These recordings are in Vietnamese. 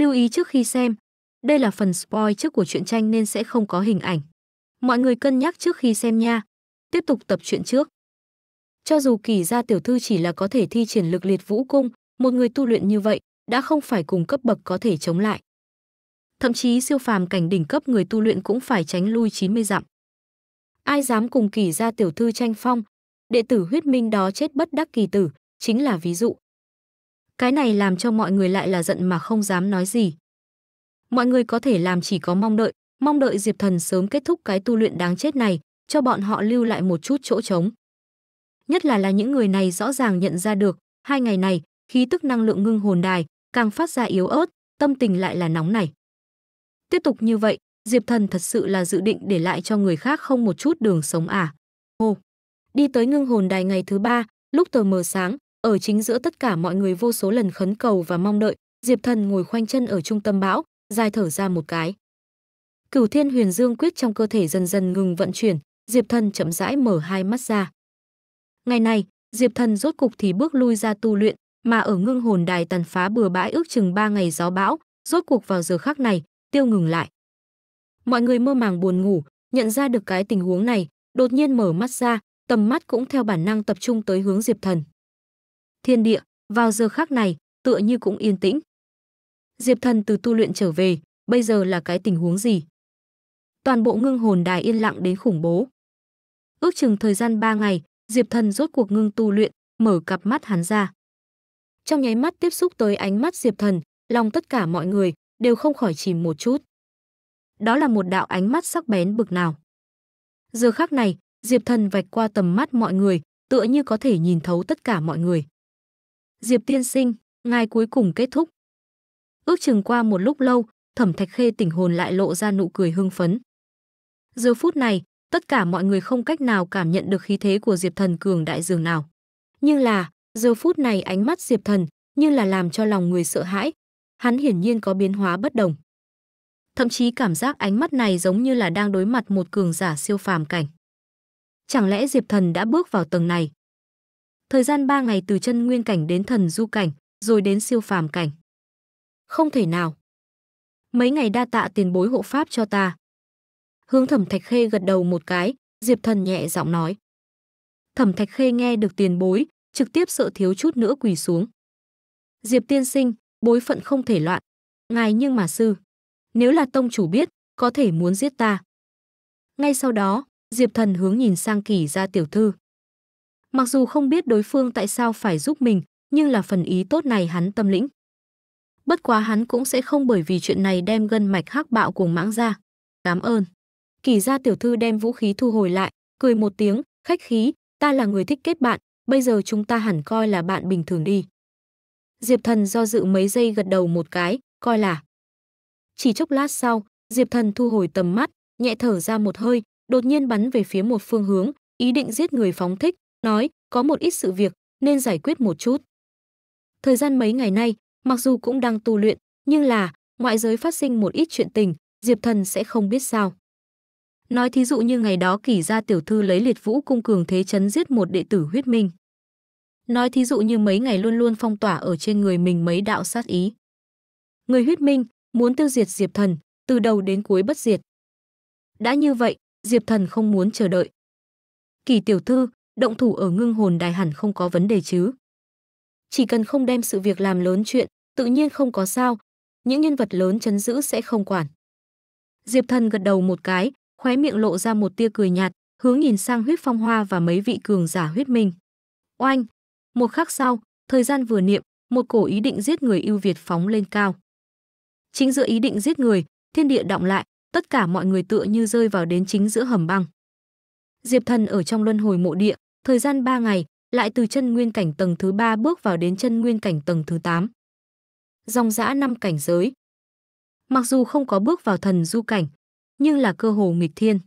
Lưu ý trước khi xem, đây là phần spoil trước của truyện tranh nên sẽ không có hình ảnh. Mọi người cân nhắc trước khi xem nha. Tiếp tục tập truyện trước. Cho dù kỳ gia tiểu thư chỉ là có thể thi triển lực liệt vũ cung, một người tu luyện như vậy đã không phải cùng cấp bậc có thể chống lại. Thậm chí siêu phàm cảnh đỉnh cấp người tu luyện cũng phải tránh lui 90 dặm. Ai dám cùng kỳ gia tiểu thư tranh phong, đệ tử huyết minh đó chết bất đắc kỳ tử, chính là ví dụ. Cái này làm cho mọi người lại là giận mà không dám nói gì. Mọi người có thể làm chỉ có mong đợi, mong đợi Diệp Thần sớm kết thúc cái tu luyện đáng chết này, cho bọn họ lưu lại một chút chỗ trống. Nhất là là những người này rõ ràng nhận ra được, hai ngày này, khí tức năng lượng ngưng hồn đài càng phát ra yếu ớt, tâm tình lại là nóng này. Tiếp tục như vậy, Diệp Thần thật sự là dự định để lại cho người khác không một chút đường sống à. Hô, đi tới ngưng hồn đài ngày thứ ba, lúc tờ mờ sáng, ở chính giữa tất cả mọi người vô số lần khấn cầu và mong đợi, Diệp Thần ngồi khoanh chân ở trung tâm bão, dài thở ra một cái. Cửu Thiên Huyền Dương quyết trong cơ thể dần dần ngừng vận chuyển, Diệp Thần chậm rãi mở hai mắt ra. Ngày này, Diệp Thần rốt cục thì bước lui ra tu luyện, mà ở ngưng hồn đài tàn phá bừa bãi ước chừng ba ngày gió bão, rốt cuộc vào giờ khắc này, tiêu ngừng lại. Mọi người mơ màng buồn ngủ, nhận ra được cái tình huống này, đột nhiên mở mắt ra, tầm mắt cũng theo bản năng tập trung tới hướng Diệp Thần thiên địa, vào giờ khác này, tựa như cũng yên tĩnh. Diệp Thần từ tu luyện trở về, bây giờ là cái tình huống gì? Toàn bộ ngưng hồn đài yên lặng đến khủng bố. Ước chừng thời gian 3 ngày, Diệp Thần rốt cuộc ngưng tu luyện, mở cặp mắt hắn ra. Trong nháy mắt tiếp xúc tới ánh mắt Diệp Thần, lòng tất cả mọi người đều không khỏi chìm một chút. Đó là một đạo ánh mắt sắc bén bực nào. Giờ khắc này, Diệp Thần vạch qua tầm mắt mọi người, tựa như có thể nhìn thấu tất cả mọi người. Diệp tiên sinh, ngài cuối cùng kết thúc. Ước chừng qua một lúc lâu, thẩm thạch khê tỉnh hồn lại lộ ra nụ cười hưng phấn. Giờ phút này, tất cả mọi người không cách nào cảm nhận được khí thế của Diệp thần cường đại dường nào. Nhưng là, giờ phút này ánh mắt Diệp thần như là làm cho lòng người sợ hãi. Hắn hiển nhiên có biến hóa bất đồng. Thậm chí cảm giác ánh mắt này giống như là đang đối mặt một cường giả siêu phàm cảnh. Chẳng lẽ Diệp thần đã bước vào tầng này? thời gian 3 ngày từ chân nguyên cảnh đến thần du cảnh, rồi đến siêu phàm cảnh. Không thể nào. Mấy ngày đa tạ tiền bối hộ pháp cho ta. Hướng Thẩm Thạch Khê gật đầu một cái, Diệp Thần nhẹ giọng nói. Thẩm Thạch Khê nghe được tiền bối, trực tiếp sợ thiếu chút nữa quỳ xuống. Diệp tiên sinh, bối phận không thể loạn. Ngài nhưng mà sư, nếu là tông chủ biết, có thể muốn giết ta. Ngay sau đó, Diệp Thần hướng nhìn sang kỳ ra tiểu thư. Mặc dù không biết đối phương tại sao phải giúp mình, nhưng là phần ý tốt này hắn tâm lĩnh. Bất quá hắn cũng sẽ không bởi vì chuyện này đem gân mạch hắc bạo cùng mãng ra. Cảm ơn. Kỳ gia tiểu thư đem vũ khí thu hồi lại, cười một tiếng, khách khí, ta là người thích kết bạn, bây giờ chúng ta hẳn coi là bạn bình thường đi. Diệp thần do dự mấy giây gật đầu một cái, coi là. Chỉ chốc lát sau, Diệp thần thu hồi tầm mắt, nhẹ thở ra một hơi, đột nhiên bắn về phía một phương hướng, ý định giết người phóng thích, nói có một ít sự việc nên giải quyết một chút. Thời gian mấy ngày nay, mặc dù cũng đang tu luyện, nhưng là ngoại giới phát sinh một ít chuyện tình, Diệp Thần sẽ không biết sao. Nói thí dụ như ngày đó kỷ gia tiểu thư lấy liệt vũ cung cường thế chấn giết một đệ tử huyết minh. Nói thí dụ như mấy ngày luôn luôn phong tỏa ở trên người mình mấy đạo sát ý. Người huyết minh muốn tiêu diệt Diệp Thần, từ đầu đến cuối bất diệt. Đã như vậy, Diệp Thần không muốn chờ đợi. Kỳ tiểu thư, động thủ ở ngưng hồn đài hẳn không có vấn đề chứ. Chỉ cần không đem sự việc làm lớn chuyện, tự nhiên không có sao, những nhân vật lớn chấn giữ sẽ không quản. Diệp Thần gật đầu một cái, khóe miệng lộ ra một tia cười nhạt, hướng nhìn sang huyết phong hoa và mấy vị cường giả huyết minh. Oanh! Một khắc sau, thời gian vừa niệm, một cổ ý định giết người yêu Việt phóng lên cao. Chính giữa ý định giết người, thiên địa động lại, tất cả mọi người tựa như rơi vào đến chính giữa hầm băng. Diệp Thần ở trong luân hồi mộ địa, thời gian 3 ngày, lại từ chân nguyên cảnh tầng thứ 3 bước vào đến chân nguyên cảnh tầng thứ 8. Dòng dã năm cảnh giới. Mặc dù không có bước vào thần du cảnh, nhưng là cơ hồ nghịch thiên.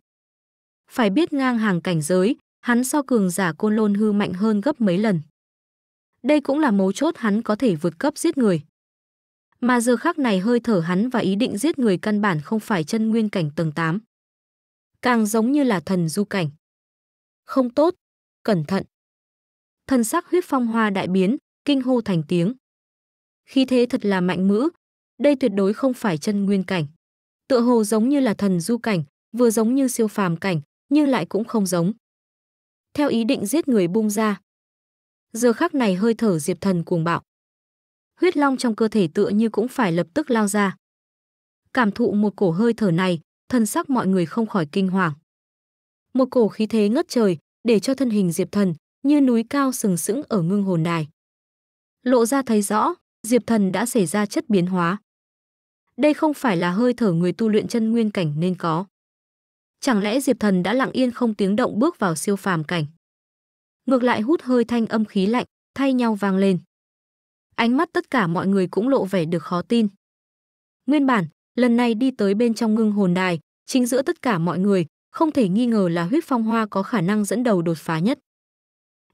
Phải biết ngang hàng cảnh giới, hắn so cường giả côn lôn hư mạnh hơn gấp mấy lần. Đây cũng là mấu chốt hắn có thể vượt cấp giết người. Mà giờ khác này hơi thở hắn và ý định giết người căn bản không phải chân nguyên cảnh tầng 8. Càng giống như là thần du cảnh. Không tốt, cẩn thận. Thân sắc huyết phong hoa đại biến, kinh hô thành tiếng. Khi thế thật là mạnh mữ, đây tuyệt đối không phải chân nguyên cảnh. Tựa hồ giống như là thần du cảnh, vừa giống như siêu phàm cảnh, nhưng lại cũng không giống. Theo ý định giết người bung ra. Giờ khắc này hơi thở diệp thần cuồng bạo. Huyết long trong cơ thể tựa như cũng phải lập tức lao ra. Cảm thụ một cổ hơi thở này, thần sắc mọi người không khỏi kinh hoàng. Một cổ khí thế ngất trời, để cho thân hình Diệp Thần như núi cao sừng sững ở ngưng hồn đài. Lộ ra thấy rõ, Diệp Thần đã xảy ra chất biến hóa. Đây không phải là hơi thở người tu luyện chân nguyên cảnh nên có. Chẳng lẽ Diệp Thần đã lặng yên không tiếng động bước vào siêu phàm cảnh? Ngược lại hút hơi thanh âm khí lạnh, thay nhau vang lên. Ánh mắt tất cả mọi người cũng lộ vẻ được khó tin. Nguyên bản, lần này đi tới bên trong ngưng hồn đài, chính giữa tất cả mọi người, không thể nghi ngờ là huyết phong hoa có khả năng dẫn đầu đột phá nhất.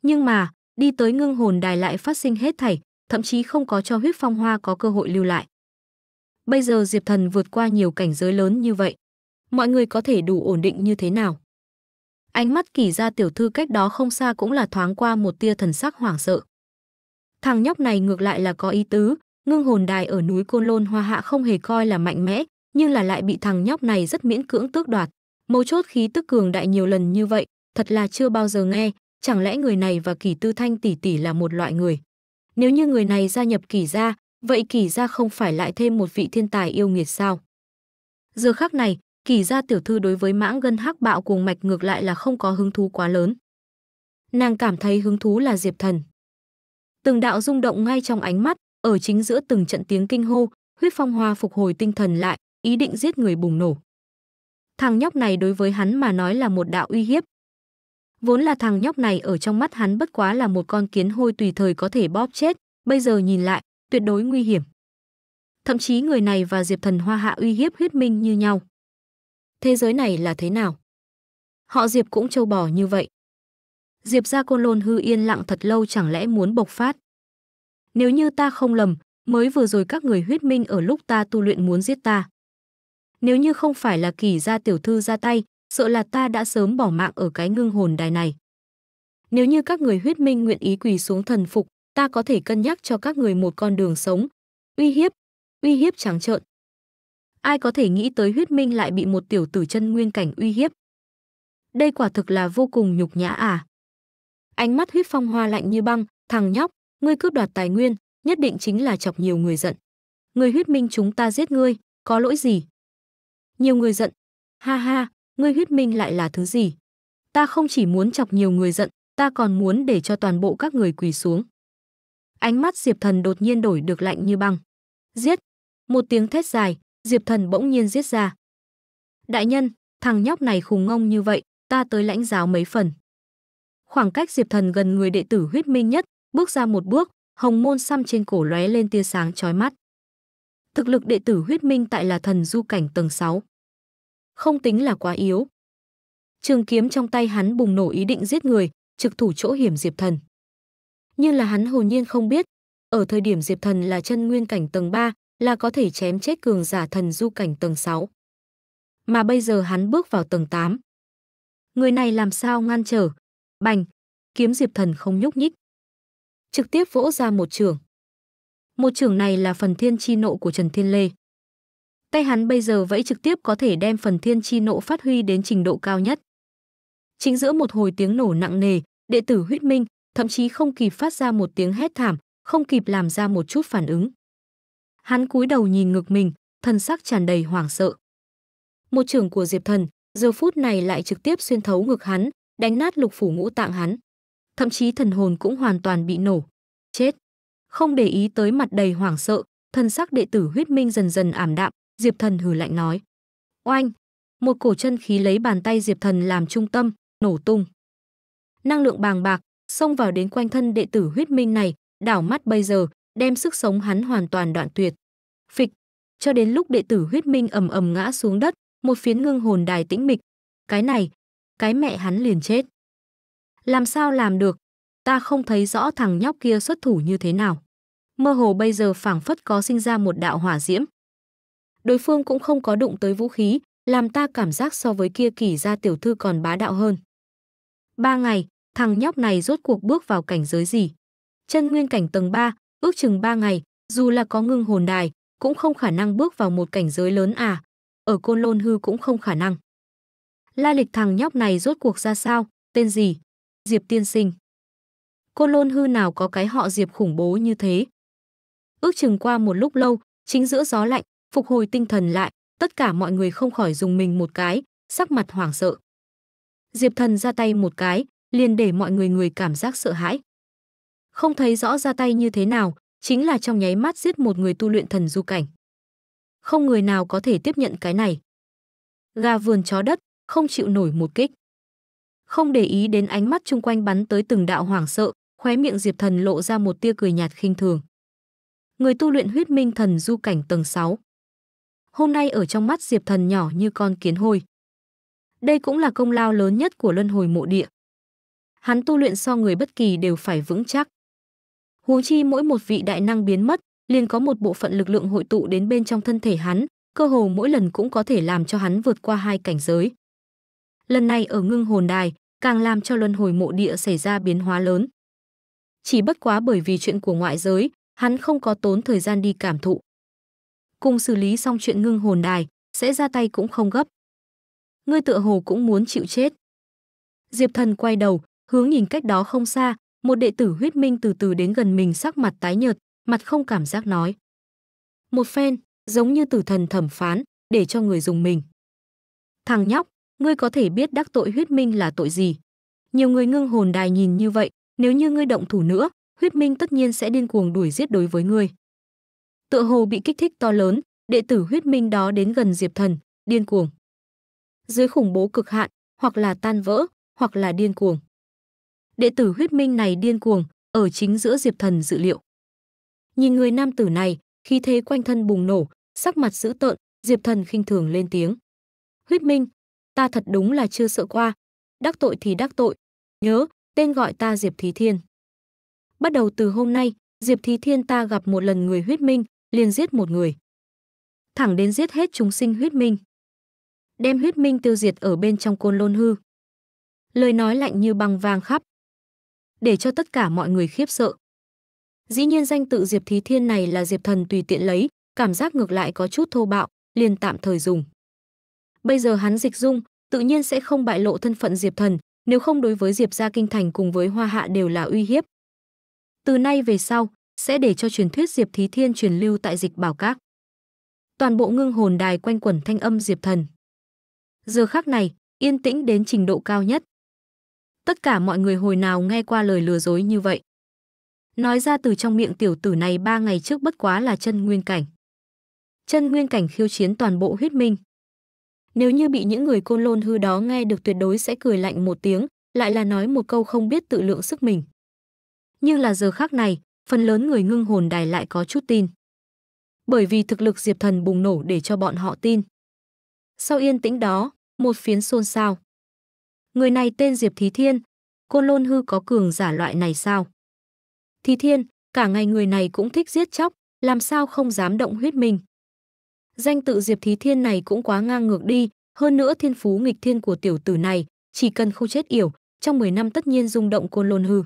Nhưng mà, đi tới ngưng hồn đài lại phát sinh hết thảy, thậm chí không có cho huyết phong hoa có cơ hội lưu lại. Bây giờ Diệp Thần vượt qua nhiều cảnh giới lớn như vậy, mọi người có thể đủ ổn định như thế nào? Ánh mắt kỳ ra tiểu thư cách đó không xa cũng là thoáng qua một tia thần sắc hoảng sợ. Thằng nhóc này ngược lại là có ý tứ, ngưng hồn đài ở núi Côn Lôn Hoa Hạ không hề coi là mạnh mẽ, nhưng là lại bị thằng nhóc này rất miễn cưỡng tước đoạt mâu chốt khí tức cường đại nhiều lần như vậy, thật là chưa bao giờ nghe, chẳng lẽ người này và Kỷ Tư Thanh tỷ tỷ là một loại người? Nếu như người này gia nhập Kỷ gia, vậy Kỷ gia không phải lại thêm một vị thiên tài yêu nghiệt sao? Giờ khắc này, Kỷ gia tiểu thư đối với mãng gân hắc bạo cuồng mạch ngược lại là không có hứng thú quá lớn. Nàng cảm thấy hứng thú là Diệp Thần. Từng đạo rung động ngay trong ánh mắt, ở chính giữa từng trận tiếng kinh hô, huyết phong hoa phục hồi tinh thần lại, ý định giết người bùng nổ. Thằng nhóc này đối với hắn mà nói là một đạo uy hiếp. Vốn là thằng nhóc này ở trong mắt hắn bất quá là một con kiến hôi tùy thời có thể bóp chết, bây giờ nhìn lại, tuyệt đối nguy hiểm. Thậm chí người này và Diệp Thần Hoa Hạ uy hiếp huyết minh như nhau. Thế giới này là thế nào? Họ Diệp cũng trâu bò như vậy. Diệp ra côn lôn hư yên lặng thật lâu chẳng lẽ muốn bộc phát. Nếu như ta không lầm, mới vừa rồi các người huyết minh ở lúc ta tu luyện muốn giết ta. Nếu như không phải là kỳ gia tiểu thư ra tay, sợ là ta đã sớm bỏ mạng ở cái ngưng hồn đài này. Nếu như các người huyết minh nguyện ý quỳ xuống thần phục, ta có thể cân nhắc cho các người một con đường sống. Uy hiếp, uy hiếp trắng trợn. Ai có thể nghĩ tới huyết minh lại bị một tiểu tử chân nguyên cảnh uy hiếp. Đây quả thực là vô cùng nhục nhã à. Ánh mắt huyết phong hoa lạnh như băng, thằng nhóc, ngươi cướp đoạt tài nguyên, nhất định chính là chọc nhiều người giận. Người huyết minh chúng ta giết ngươi, có lỗi gì? Nhiều người giận. Ha ha, ngươi huyết minh lại là thứ gì? Ta không chỉ muốn chọc nhiều người giận, ta còn muốn để cho toàn bộ các người quỳ xuống. Ánh mắt Diệp Thần đột nhiên đổi được lạnh như băng. Giết! Một tiếng thét dài, Diệp Thần bỗng nhiên giết ra. Đại nhân, thằng nhóc này khùng ngông như vậy, ta tới lãnh giáo mấy phần. Khoảng cách Diệp Thần gần người đệ tử huyết minh nhất, bước ra một bước, hồng môn xăm trên cổ lóe lên tia sáng chói mắt. Thực lực đệ tử huyết minh tại là thần du cảnh tầng 6 không tính là quá yếu. Trường kiếm trong tay hắn bùng nổ ý định giết người, trực thủ chỗ hiểm Diệp Thần. Nhưng là hắn hồn nhiên không biết, ở thời điểm Diệp Thần là chân nguyên cảnh tầng 3, là có thể chém chết cường giả thần du cảnh tầng 6. Mà bây giờ hắn bước vào tầng 8. Người này làm sao ngăn trở? Bành, kiếm Diệp Thần không nhúc nhích. Trực tiếp vỗ ra một trường. Một trường này là phần thiên chi nộ của Trần Thiên Lê. Tay hắn bây giờ vẫy trực tiếp có thể đem phần thiên chi nộ phát huy đến trình độ cao nhất. Chính giữa một hồi tiếng nổ nặng nề, đệ tử huyết minh, thậm chí không kịp phát ra một tiếng hét thảm, không kịp làm ra một chút phản ứng. Hắn cúi đầu nhìn ngực mình, thân sắc tràn đầy hoảng sợ. Một trưởng của Diệp Thần, giờ phút này lại trực tiếp xuyên thấu ngực hắn, đánh nát lục phủ ngũ tạng hắn. Thậm chí thần hồn cũng hoàn toàn bị nổ. Chết! Không để ý tới mặt đầy hoảng sợ, thân sắc đệ tử huyết minh dần dần ảm đạm, Diệp Thần hừ lạnh nói. Oanh! Một cổ chân khí lấy bàn tay Diệp Thần làm trung tâm, nổ tung. Năng lượng bàng bạc, xông vào đến quanh thân đệ tử huyết minh này, đảo mắt bây giờ, đem sức sống hắn hoàn toàn đoạn tuyệt. Phịch! Cho đến lúc đệ tử huyết minh ầm ầm ngã xuống đất, một phiến ngưng hồn đài tĩnh mịch. Cái này, cái mẹ hắn liền chết. Làm sao làm được? Ta không thấy rõ thằng nhóc kia xuất thủ như thế nào. Mơ hồ bây giờ phảng phất có sinh ra một đạo hỏa diễm, đối phương cũng không có đụng tới vũ khí, làm ta cảm giác so với kia kỳ gia tiểu thư còn bá đạo hơn. Ba ngày, thằng nhóc này rốt cuộc bước vào cảnh giới gì? Chân nguyên cảnh tầng 3, ước chừng ba ngày, dù là có ngưng hồn đài, cũng không khả năng bước vào một cảnh giới lớn à. Ở côn lôn hư cũng không khả năng. La lịch thằng nhóc này rốt cuộc ra sao, tên gì? Diệp tiên sinh. Côn lôn hư nào có cái họ Diệp khủng bố như thế? Ước chừng qua một lúc lâu, chính giữa gió lạnh, phục hồi tinh thần lại, tất cả mọi người không khỏi dùng mình một cái, sắc mặt hoảng sợ. Diệp Thần ra tay một cái, liền để mọi người người cảm giác sợ hãi. Không thấy rõ ra tay như thế nào, chính là trong nháy mắt giết một người tu luyện thần du cảnh. Không người nào có thể tiếp nhận cái này. Gà vườn chó đất, không chịu nổi một kích. Không để ý đến ánh mắt chung quanh bắn tới từng đạo hoảng sợ, khóe miệng Diệp Thần lộ ra một tia cười nhạt khinh thường. Người tu luyện huyết minh thần du cảnh tầng 6 hôm nay ở trong mắt Diệp Thần nhỏ như con kiến hôi. Đây cũng là công lao lớn nhất của luân hồi mộ địa. Hắn tu luyện so người bất kỳ đều phải vững chắc. Huống chi mỗi một vị đại năng biến mất, liền có một bộ phận lực lượng hội tụ đến bên trong thân thể hắn, cơ hồ mỗi lần cũng có thể làm cho hắn vượt qua hai cảnh giới. Lần này ở ngưng hồn đài, càng làm cho luân hồi mộ địa xảy ra biến hóa lớn. Chỉ bất quá bởi vì chuyện của ngoại giới, hắn không có tốn thời gian đi cảm thụ cùng xử lý xong chuyện ngưng hồn đài, sẽ ra tay cũng không gấp. Ngươi tựa hồ cũng muốn chịu chết. Diệp Thần quay đầu, hướng nhìn cách đó không xa, một đệ tử huyết minh từ từ đến gần mình sắc mặt tái nhợt, mặt không cảm giác nói. Một phen, giống như tử thần thẩm phán, để cho người dùng mình. Thằng nhóc, ngươi có thể biết đắc tội huyết minh là tội gì. Nhiều người ngưng hồn đài nhìn như vậy, nếu như ngươi động thủ nữa, huyết minh tất nhiên sẽ điên cuồng đuổi giết đối với ngươi tựa hồ bị kích thích to lớn, đệ tử huyết minh đó đến gần Diệp Thần, điên cuồng. Dưới khủng bố cực hạn, hoặc là tan vỡ, hoặc là điên cuồng. Đệ tử huyết minh này điên cuồng, ở chính giữa Diệp Thần dự liệu. Nhìn người nam tử này, khi thế quanh thân bùng nổ, sắc mặt dữ tợn, Diệp Thần khinh thường lên tiếng. Huyết minh, ta thật đúng là chưa sợ qua, đắc tội thì đắc tội, nhớ, tên gọi ta Diệp Thí Thiên. Bắt đầu từ hôm nay, Diệp Thí Thiên ta gặp một lần người huyết minh, liền giết một người. Thẳng đến giết hết chúng sinh huyết minh. Đem huyết minh tiêu diệt ở bên trong côn lôn hư. Lời nói lạnh như băng vàng khắp. Để cho tất cả mọi người khiếp sợ. Dĩ nhiên danh tự Diệp Thí Thiên này là Diệp Thần tùy tiện lấy, cảm giác ngược lại có chút thô bạo, liền tạm thời dùng. Bây giờ hắn dịch dung, tự nhiên sẽ không bại lộ thân phận Diệp Thần, nếu không đối với Diệp gia kinh thành cùng với Hoa Hạ đều là uy hiếp. Từ nay về sau, sẽ để cho truyền thuyết Diệp Thí Thiên truyền lưu tại dịch bảo các. Toàn bộ ngưng hồn đài quanh quẩn thanh âm Diệp Thần. Giờ khắc này, yên tĩnh đến trình độ cao nhất. Tất cả mọi người hồi nào nghe qua lời lừa dối như vậy. Nói ra từ trong miệng tiểu tử này ba ngày trước bất quá là chân nguyên cảnh. Chân nguyên cảnh khiêu chiến toàn bộ huyết minh. Nếu như bị những người côn lôn hư đó nghe được tuyệt đối sẽ cười lạnh một tiếng, lại là nói một câu không biết tự lượng sức mình. Nhưng là giờ khác này, phần lớn người ngưng hồn đài lại có chút tin. Bởi vì thực lực Diệp Thần bùng nổ để cho bọn họ tin. Sau yên tĩnh đó, một phiến xôn xao. Người này tên Diệp Thí Thiên, côn lôn hư có cường giả loại này sao? Thí Thiên, cả ngày người này cũng thích giết chóc, làm sao không dám động huyết mình. Danh tự Diệp Thí Thiên này cũng quá ngang ngược đi, hơn nữa thiên phú nghịch thiên của tiểu tử này, chỉ cần không chết yểu, trong 10 năm tất nhiên rung động côn lôn hư.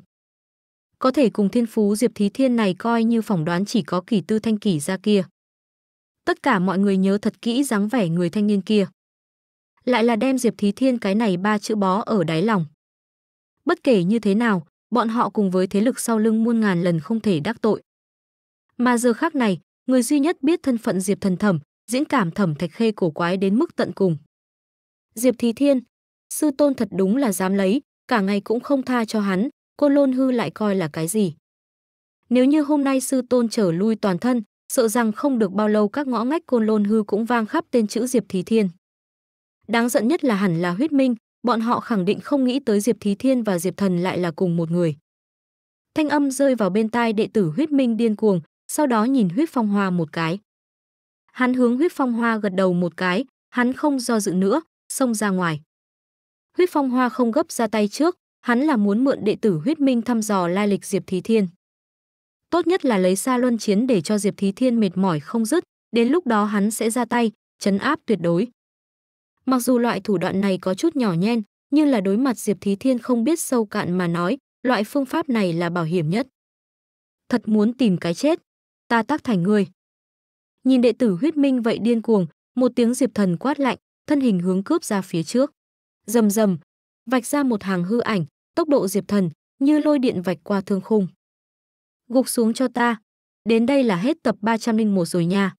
Có thể cùng thiên phú Diệp Thí Thiên này coi như phỏng đoán chỉ có kỳ tư thanh kỷ ra kia. Tất cả mọi người nhớ thật kỹ dáng vẻ người thanh niên kia. Lại là đem Diệp Thí Thiên cái này ba chữ bó ở đáy lòng. Bất kể như thế nào, bọn họ cùng với thế lực sau lưng muôn ngàn lần không thể đắc tội. Mà giờ khác này, người duy nhất biết thân phận Diệp Thần Thẩm, diễn cảm Thẩm Thạch Khê cổ quái đến mức tận cùng. Diệp Thí Thiên, sư tôn thật đúng là dám lấy, cả ngày cũng không tha cho hắn, côn lôn hư lại coi là cái gì. Nếu như hôm nay sư tôn trở lui toàn thân, sợ rằng không được bao lâu các ngõ ngách côn lôn hư cũng vang khắp tên chữ Diệp Thí Thiên. Đáng giận nhất là hẳn là huyết minh, bọn họ khẳng định không nghĩ tới Diệp Thí Thiên và Diệp Thần lại là cùng một người. Thanh âm rơi vào bên tai đệ tử huyết minh điên cuồng, sau đó nhìn huyết phong hoa một cái. Hắn hướng huyết phong hoa gật đầu một cái, hắn không do dự nữa, xông ra ngoài. Huyết phong hoa không gấp ra tay trước, hắn là muốn mượn đệ tử huyết minh thăm dò lai lịch Diệp Thí Thiên. Tốt nhất là lấy xa luân chiến để cho Diệp Thí Thiên mệt mỏi không dứt, đến lúc đó hắn sẽ ra tay, chấn áp tuyệt đối. Mặc dù loại thủ đoạn này có chút nhỏ nhen, nhưng là đối mặt Diệp Thí Thiên không biết sâu cạn mà nói, loại phương pháp này là bảo hiểm nhất. Thật muốn tìm cái chết, ta tác thành ngươi. Nhìn đệ tử huyết minh vậy điên cuồng, một tiếng Diệp Thần quát lạnh, thân hình hướng cướp ra phía trước. Rầm rầm, vạch ra một hàng hư ảnh, tốc độ diệp thần như lôi điện vạch qua thương khung. Gục xuống cho ta. Đến đây là hết tập 301 rồi nha.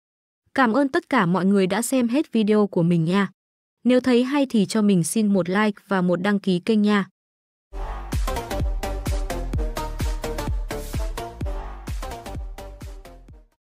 Cảm ơn tất cả mọi người đã xem hết video của mình nha. Nếu thấy hay thì cho mình xin một like và một đăng ký kênh nha.